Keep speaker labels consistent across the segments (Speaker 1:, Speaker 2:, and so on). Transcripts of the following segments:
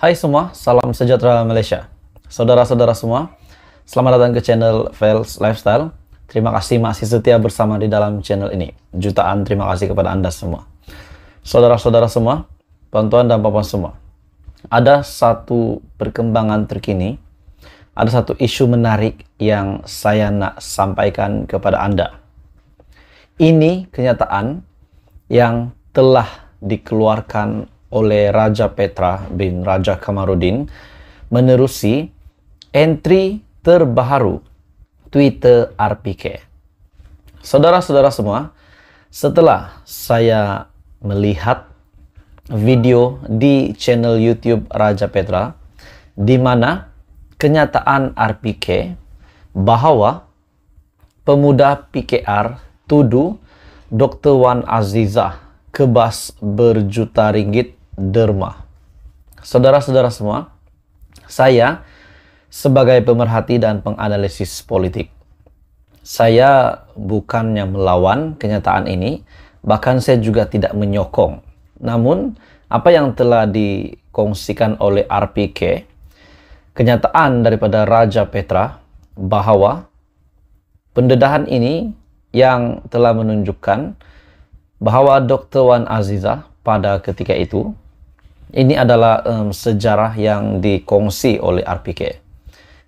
Speaker 1: Hai semua, salam sejahtera Malaysia. Saudara-saudara semua, selamat datang ke channel Fels Lifestyle. Terima kasih masih setia bersama di dalam channel ini. Jutaan terima kasih kepada Anda semua. Saudara-saudara semua, tonton dan papan semua. Ada satu perkembangan terkini, ada satu isu menarik yang saya nak sampaikan kepada Anda. Ini kenyataan yang telah dikeluarkan oleh Raja Petra bin Raja Kamarudin menerusi entry terbaru Twitter RPK. Saudara-saudara semua, setelah saya melihat video di channel YouTube Raja Petra di mana kenyataan RPK bahwa pemuda PKR tuduh Dr. Wan Azizah kebas berjuta ringgit derma. Saudara-saudara semua, saya sebagai pemerhati dan penganalisis politik, saya bukannya melawan kenyataan ini, bahkan saya juga tidak menyokong. Namun, apa yang telah dikongsikan oleh RPK, kenyataan daripada Raja Petra bahwa pendedahan ini yang telah menunjukkan bahwa Dr. Wan Aziza pada ketika itu ini adalah um, sejarah yang dikongsi oleh RPK,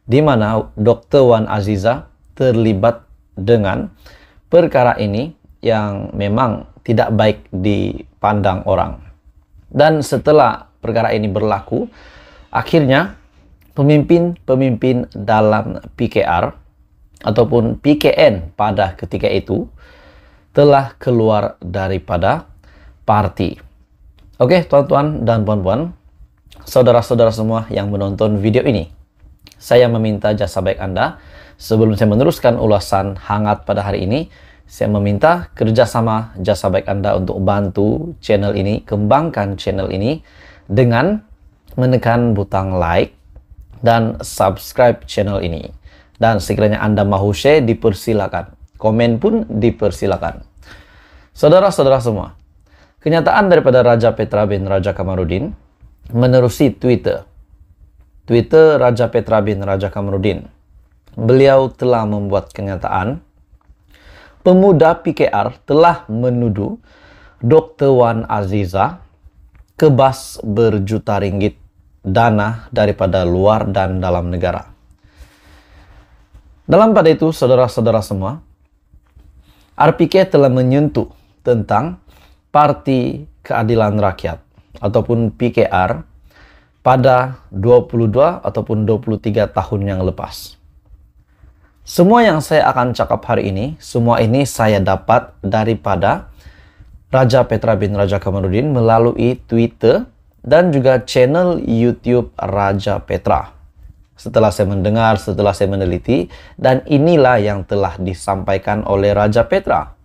Speaker 1: di mana Dr. Wan Aziza terlibat dengan perkara ini yang memang tidak baik dipandang orang. Dan setelah perkara ini berlaku, akhirnya pemimpin-pemimpin dalam PKR ataupun PKN pada ketika itu telah keluar daripada parti. Oke, tuan-tuan dan puan-puan, saudara-saudara semua yang menonton video ini, saya meminta jasa baik Anda. Sebelum saya meneruskan ulasan hangat pada hari ini, saya meminta kerjasama jasa baik Anda untuk bantu channel ini, kembangkan channel ini dengan menekan butang like dan subscribe channel ini. Dan sekiranya Anda mau share, dipersilakan. Komen pun dipersilakan. Saudara-saudara semua, Kenyataan daripada Raja Petra bin Raja Kamarudin menerusi Twitter. Twitter Raja Petra bin Raja Kamarudin. Beliau telah membuat kenyataan pemuda PKR telah menuduh Dr. Wan Aziza kebas berjuta ringgit dana daripada luar dan dalam negara. Dalam pada itu, saudara-saudara semua, RPK telah menyentuh tentang Parti Keadilan Rakyat ataupun PKR pada 22 ataupun 23 tahun yang lepas. Semua yang saya akan cakap hari ini, semua ini saya dapat daripada Raja Petra bin Raja Kamarudin melalui Twitter dan juga channel YouTube Raja Petra. Setelah saya mendengar, setelah saya meneliti, dan inilah yang telah disampaikan oleh Raja Petra.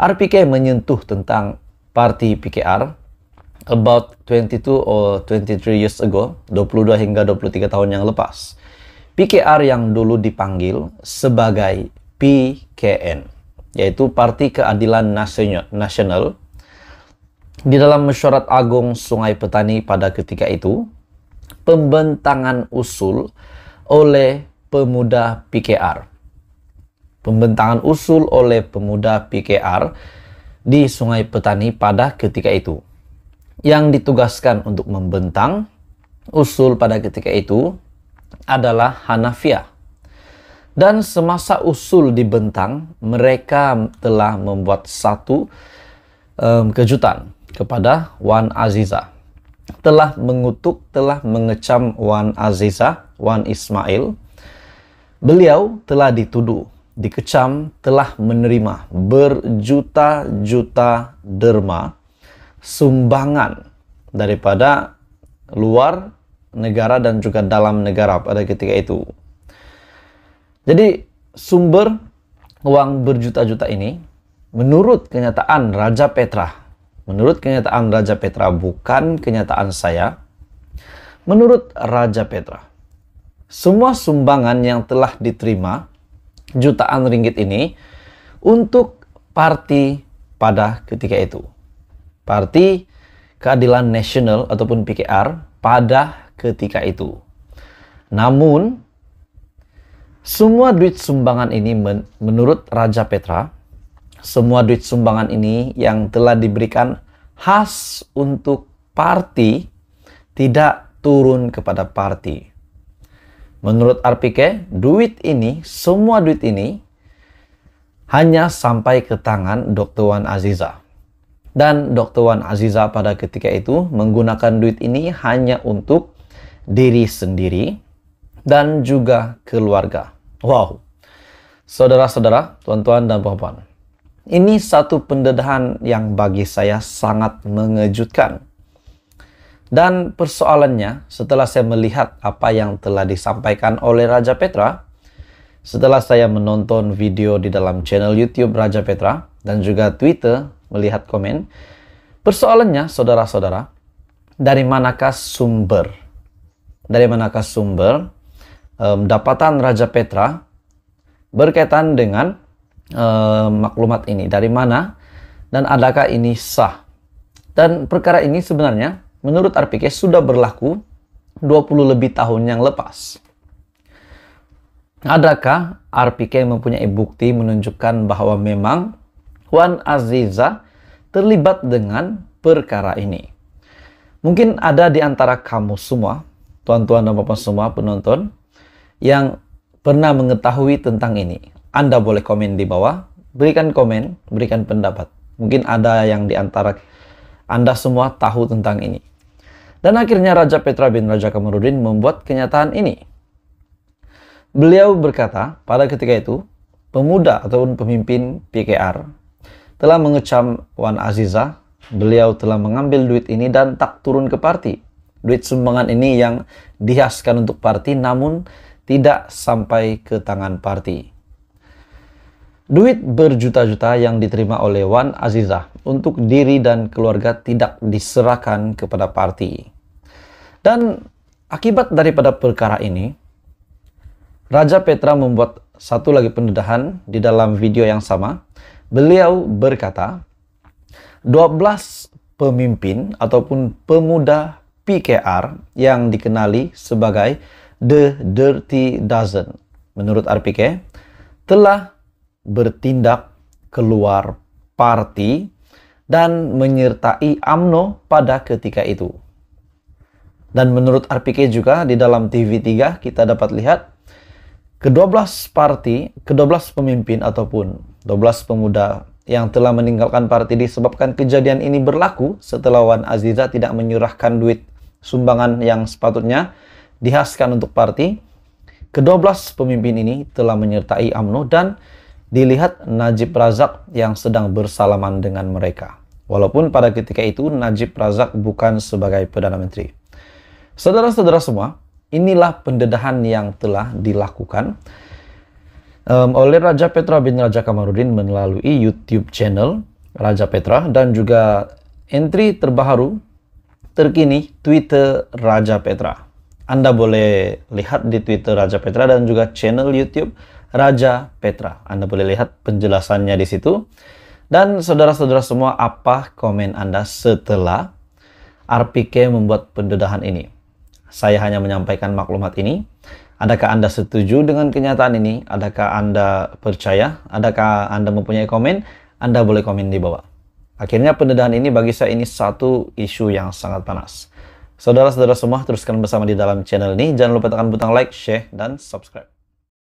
Speaker 1: RPK menyentuh tentang parti PKR about 22 or 23 years ago, 22 hingga 23 tahun yang lepas. PKR yang dulu dipanggil sebagai PKN, yaitu Parti Keadilan Nasional, di dalam mesyuarat agung Sungai Petani pada ketika itu, pembentangan usul oleh pemuda PKR pembentangan usul oleh pemuda PKR di Sungai Petani pada ketika itu. Yang ditugaskan untuk membentang usul pada ketika itu adalah Hanafia. Dan semasa usul dibentang, mereka telah membuat satu um, kejutan kepada Wan Aziza. Telah mengutuk, telah mengecam Wan Aziza, Wan Ismail. Beliau telah dituduh dikecam telah menerima berjuta-juta derma sumbangan daripada luar negara dan juga dalam negara pada ketika itu. Jadi sumber uang berjuta-juta ini menurut kenyataan Raja Petra, menurut kenyataan Raja Petra bukan kenyataan saya, menurut Raja Petra, semua sumbangan yang telah diterima jutaan ringgit ini untuk parti pada ketika itu. Parti Keadilan Nasional ataupun PKR pada ketika itu. Namun, semua duit sumbangan ini men menurut Raja Petra, semua duit sumbangan ini yang telah diberikan khas untuk parti tidak turun kepada parti. Menurut RPK, duit ini, semua duit ini hanya sampai ke tangan Dr. Wan Aziza. Dan Dr. Wan Aziza pada ketika itu menggunakan duit ini hanya untuk diri sendiri dan juga keluarga. Wow. Saudara-saudara, tuan-tuan dan puan-puan. Ini satu pendedahan yang bagi saya sangat mengejutkan dan persoalannya, setelah saya melihat apa yang telah disampaikan oleh Raja Petra, setelah saya menonton video di dalam channel YouTube Raja Petra dan juga Twitter melihat komen, persoalannya saudara-saudara, dari manakah sumber? Dari manakah sumber um, dapatan Raja Petra berkaitan dengan um, maklumat ini? Dari mana dan adakah ini sah? Dan perkara ini sebenarnya menurut RPK sudah berlaku 20 lebih tahun yang lepas. Adakah RPK mempunyai bukti menunjukkan bahwa memang Wan Aziza terlibat dengan perkara ini? Mungkin ada di antara kamu semua, tuan-tuan dan bapak semua penonton, yang pernah mengetahui tentang ini. Anda boleh komen di bawah, berikan komen, berikan pendapat. Mungkin ada yang di antara Anda semua tahu tentang ini. Dan akhirnya Raja Petra bin Raja Kamarudin membuat kenyataan ini. Beliau berkata, pada ketika itu, pemuda ataupun pemimpin PKR telah mengecam Wan Azizah. Beliau telah mengambil duit ini dan tak turun ke parti. Duit sumbangan ini yang dihaskan untuk parti namun tidak sampai ke tangan parti. Duit berjuta-juta yang diterima oleh Wan Azizah untuk diri dan keluarga tidak diserahkan kepada parti. Dan akibat daripada perkara ini, Raja Petra membuat satu lagi pendedahan di dalam video yang sama. Beliau berkata, 12 pemimpin ataupun pemuda PKR yang dikenali sebagai The Dirty Dozen, menurut RPK, telah bertindak keluar parti dan menyertai AMNO pada ketika itu. Dan menurut RPK juga di dalam TV3 kita dapat lihat kedua belas parti, kedua belas pemimpin ataupun 12 pemuda yang telah meninggalkan parti disebabkan kejadian ini berlaku setelah Wan Aziza tidak menyurahkan duit sumbangan yang sepatutnya dihaskan untuk parti. Kedua belas pemimpin ini telah menyertai AMNO dan dilihat Najib Razak yang sedang bersalaman dengan mereka. Walaupun pada ketika itu Najib Razak bukan sebagai Perdana Menteri. Saudara-saudara semua, inilah pendedahan yang telah dilakukan um, oleh Raja Petra bin Raja Kamarudin melalui YouTube channel Raja Petra dan juga entry terbaru terkini Twitter Raja Petra. Anda boleh lihat di Twitter Raja Petra dan juga channel YouTube Raja Petra. Anda boleh lihat penjelasannya di situ. Dan saudara-saudara semua, apa komen Anda setelah RPK membuat pendedahan ini? Saya hanya menyampaikan maklumat ini. Adakah Anda setuju dengan kenyataan ini? Adakah Anda percaya? Adakah Anda mempunyai komen? Anda boleh komen di bawah. Akhirnya pendedahan ini bagi saya ini satu isu yang sangat panas. Saudara-saudara semua, teruskan bersama di dalam channel ini. Jangan lupa tekan butang like, share, dan subscribe.